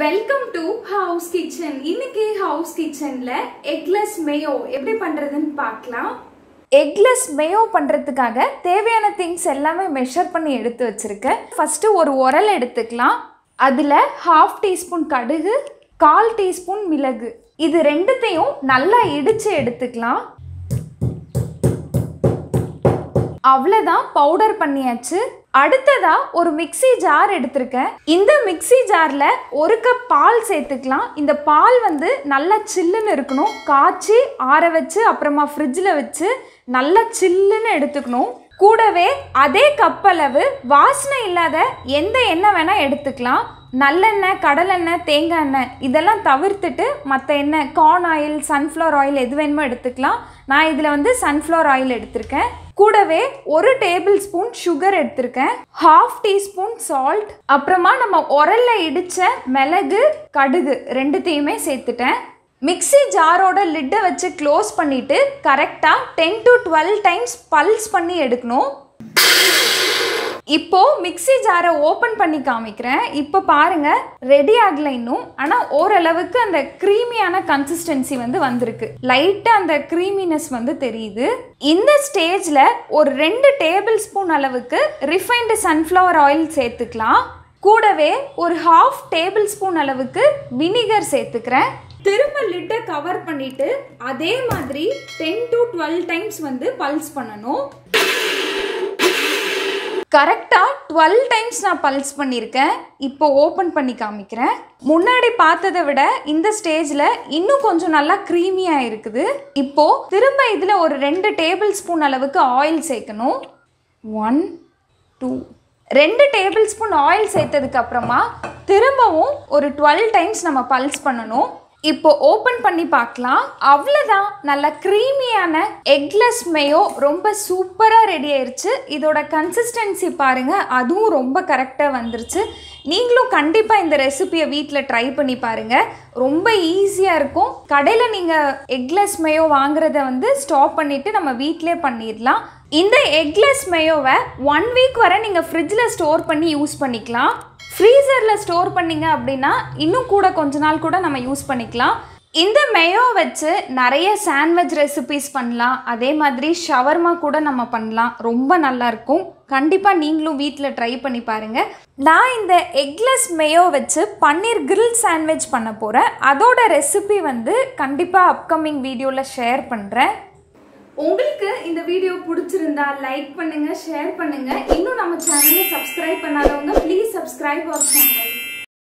welcome to house kitchen இன்னைக்கு house கிச்சன்ல eggless mayo எப்படி பண்றதுன்னு பார்க்கலாம் எக்லெஸ் மேயோ பண்ணுறதுக்காக தேவையான திங்ஸ் எல்லாமே மெஷர் பண்ணி எடுத்து வச்சுருக்கேன் ஃபஸ்ட்டு ஒரு உரல் எடுத்துக்கலாம் அதில் ஹாஃப் டீஸ்பூன் கடுகு கால் டீஸ்பூன் மிளகு இது ரெண்டுத்தையும் நல்லா இடித்து எடுத்துக்கலாம் அவ்வளோதான் பவுடர் பண்ணியாச்சு அடுத்ததாக ஒரு மிக்சி ஜார் எடுத்திருக்கேன் இந்த மிக்சி ஜாரில் ஒரு கப் பால் சேர்த்துக்கலாம் இந்த பால் வந்து நல்லா சில்லுன்னு இருக்கணும் காய்ச்சி ஆற வச்சு அப்புறமா ஃப்ரிட்ஜில் வச்சு நல்லா சில்லுன்னு எடுத்துக்கணும் கூடவே அதே கப்பளவு வாசனை இல்லாத எந்த எண்ணெய் வேணால் எடுத்துக்கலாம் நல்லெண்ணெய் கடலெண்ணெய் தேங்காய் எண்ணெய் இதெல்லாம் தவிர்த்துட்டு மற்ற எண்ணெய் கார்ன் ஆயில் சன்ஃப்ளவர் ஆயில் எது வேணுமோ எடுத்துக்கலாம் நான் இதில் வந்து சன்ஃப்ளவர் ஆயில் எடுத்திருக்கேன் கூடவே ஒரு டேபிள் ஸ்பூன் சுகர் எடுத்திருக்கேன் ஹாஃப் டீஸ்பூன் சால்ட் அப்புறமா நம்ம உரல்ல இடித்த மிளகு கடுகு ரெண்டுத்தையுமே சேர்த்துட்டேன் மிக்சி ஜாரோட லிட்டை வச்சு க்ளோஸ் பண்ணிவிட்டு கரெக்டாக ten to twelve times pulse பண்ணி எடுக்கணும் இப்போது மிக்சி ஜாரை ஓப்பன் பண்ணி காமிக்கிறேன் இப்போ பாருங்கள் ரெடி ஆகலை இன்னும் ஆனால் ஓரளவுக்கு அந்த க்ரீமியான கன்சிஸ்டன்சி வந்து வந்திருக்கு லைட்டாக அந்த க்ரீமினஸ் வந்து தெரியுது இந்த ஸ்டேஜில் ஒரு ரெண்டு டேபிள் ஸ்பூன் அளவுக்கு ரிஃபைன்டு சன்ஃப்ளவர் ஆயில் சேர்த்துக்கலாம் கூடவே ஒரு ஹாஃப் டேபிள் ஸ்பூன் அளவுக்கு வினிகர் சேர்த்துக்கிறேன் திரும்ப லிட்டை கவர் பண்ணிவிட்டு அதே மாதிரி டென் டு டுவெல் டைம்ஸ் வந்து பல்ஸ் பண்ணணும் கரெக்டாக டுவெல் டைம்ஸ் நான் பல்ஸ் பண்ணியிருக்கேன் இப்போ ஓப்பன் பண்ணி காமிக்கிறேன் முன்னாடி பார்த்ததை விட இந்த ஸ்டேஜில் இன்னும் கொஞ்சம் நல்லா க்ரீமியாக இருக்குது இப்போது திரும்ப இதில் ஒரு ரெண்டு டேபிள் ஸ்பூன் அளவுக்கு ஆயில் சேர்க்கணும் ஒன் டூ ரெண்டு டேபிள் ஸ்பூன் ஆயில் சேர்த்ததுக்கப்புறமா திரும்பவும் ஒரு டுவெல் டைம்ஸ் நம்ம பல்ஸ் பண்ணணும் இப்போ ஓப்பன் பண்ணி பார்க்கலாம் அவ்வளோதான் நல்ல க்ரீமியான எக்லெஸ் மேயோ ரொம்ப சூப்பராக ரெடி ஆயிடுச்சு இதோட கன்சிஸ்டன்சி பாருங்கள் அதுவும் ரொம்ப கரெக்டாக வந்துருச்சு நீங்களும் கண்டிப்பாக இந்த ரெசிபியை வீட்டில் ட்ரை பண்ணி பாருங்கள் ரொம்ப ஈஸியாக இருக்கும் கடையில் நீங்கள் எக்லெஸ் மேயோ வாங்குறத வந்து ஸ்டாப் பண்ணிவிட்டு நம்ம வீட்டிலே பண்ணிடலாம் இந்த எக்லெஸ் மேயோவை ஒன் வீக் வரை நீங்கள் ஃப்ரிட்ஜில் ஸ்டோர் பண்ணி யூஸ் பண்ணிக்கலாம் ஃப்ரீசரில் ஸ்டோர் பண்ணிங்க அப்படின்னா இன்னும் கூட கொஞ்ச நாள் கூட நம்ம யூஸ் பண்ணிக்கலாம் இந்த மேயோ வச்சு நிறைய சாண்ட்விச் ரெசிபிஸ் பண்ணலாம் அதே மாதிரி ஷவர்மா கூட நம்ம பண்ணலாம் ரொம்ப நல்லாயிருக்கும் கண்டிப்பாக நீங்களும் வீட்டில் ட்ரை பண்ணி பாருங்கள் நான் இந்த எக்லெஸ் மேயோ வச்சு பன்னீர் கிரில் சாண்ட்விச் பண்ண போகிறேன் அதோட ரெசிபி வந்து கண்டிப்பாக அப்கமிங் வீடியோவில் ஷேர் பண்ணுறேன் உங்களுக்கு இந்த வீடியோ பிடிச்சிருந்தா லைக் பண்ணுங்க ஷேர் பண்ணுங்க இன்னும் நம்ம சேனலை சப்ஸ்கிரைப் பண்ணாதவங்க பிளீஸ் சப்ஸ்கிரைப் அவர் சேனல்